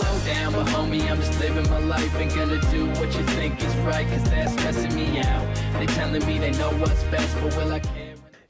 slow down But homie, I'm just living my life And gonna do what you think is right Cause that's stressing me out They telling me they know what's best But will I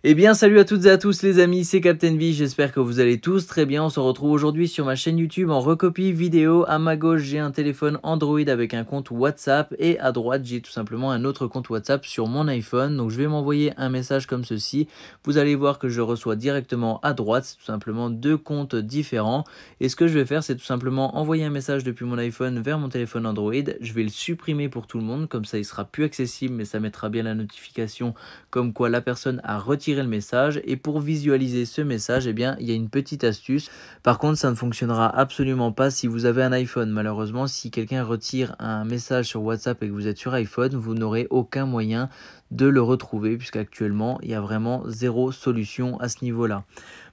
Eh bien salut à toutes et à tous les amis, c'est Captain V, j'espère que vous allez tous très bien. On se retrouve aujourd'hui sur ma chaîne YouTube en recopie vidéo. À ma gauche, j'ai un téléphone Android avec un compte WhatsApp et à droite, j'ai tout simplement un autre compte WhatsApp sur mon iPhone. Donc je vais m'envoyer un message comme ceci. Vous allez voir que je reçois directement à droite, c'est tout simplement deux comptes différents. Et ce que je vais faire, c'est tout simplement envoyer un message depuis mon iPhone vers mon téléphone Android. Je vais le supprimer pour tout le monde, comme ça il sera plus accessible, mais ça mettra bien la notification comme quoi la personne a retiré le message et pour visualiser ce message, et eh bien, il y a une petite astuce. Par contre, ça ne fonctionnera absolument pas si vous avez un iPhone. Malheureusement, si quelqu'un retire un message sur WhatsApp et que vous êtes sur iPhone, vous n'aurez aucun moyen de le retrouver puisqu'actuellement, il y a vraiment zéro solution à ce niveau-là.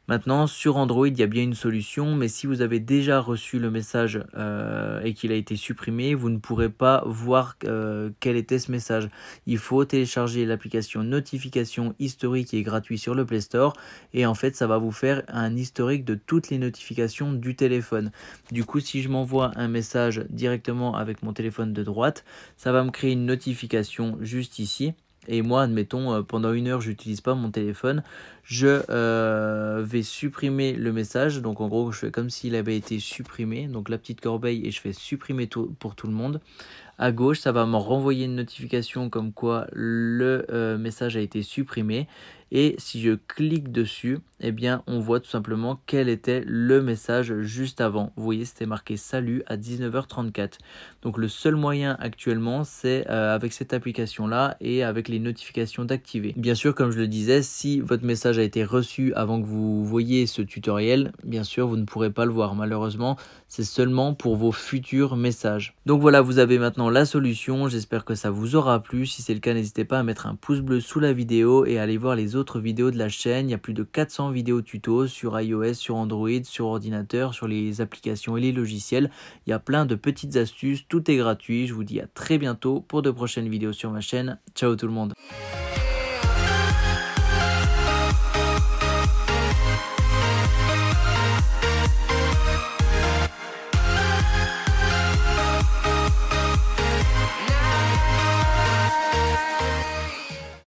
Maintenant, sur Android, il y a bien une solution, mais si vous avez déjà reçu le message euh, et qu'il a été supprimé, vous ne pourrez pas voir euh, quel était ce message. Il faut télécharger l'application notification historique qui est gratuite sur le Play Store et en fait, ça va vous faire un historique de toutes les notifications du téléphone. Du coup, si je m'envoie un message directement avec mon téléphone de droite, ça va me créer une notification juste ici et moi, admettons, euh, pendant une heure, je n'utilise pas mon téléphone, je euh, vais supprimer le message. Donc en gros, je fais comme s'il avait été supprimé. Donc la petite corbeille et je fais supprimer pour tout le monde. À gauche, ça va me renvoyer une notification comme quoi le euh, message a été supprimé et si je clique dessus, eh bien on voit tout simplement quel était le message juste avant. Vous voyez, c'était marqué salut à 19h34. Donc le seul moyen actuellement, c'est euh, avec cette application là et avec les notifications d'activer. Bien sûr, comme je le disais, si votre message a été reçu avant que vous voyez ce tutoriel, bien sûr, vous ne pourrez pas le voir. Malheureusement, c'est seulement pour vos futurs messages. Donc voilà, vous avez maintenant la solution. J'espère que ça vous aura plu. Si c'est le cas, n'hésitez pas à mettre un pouce bleu sous la vidéo et à aller voir les autres vidéos de la chaîne. Il y a plus de 400 vidéos tuto sur iOS, sur Android, sur ordinateur, sur les applications et les logiciels. Il y a plein de petites astuces, tout est gratuit. Je vous dis à très bientôt pour de prochaines vidéos sur ma chaîne. Ciao tout le monde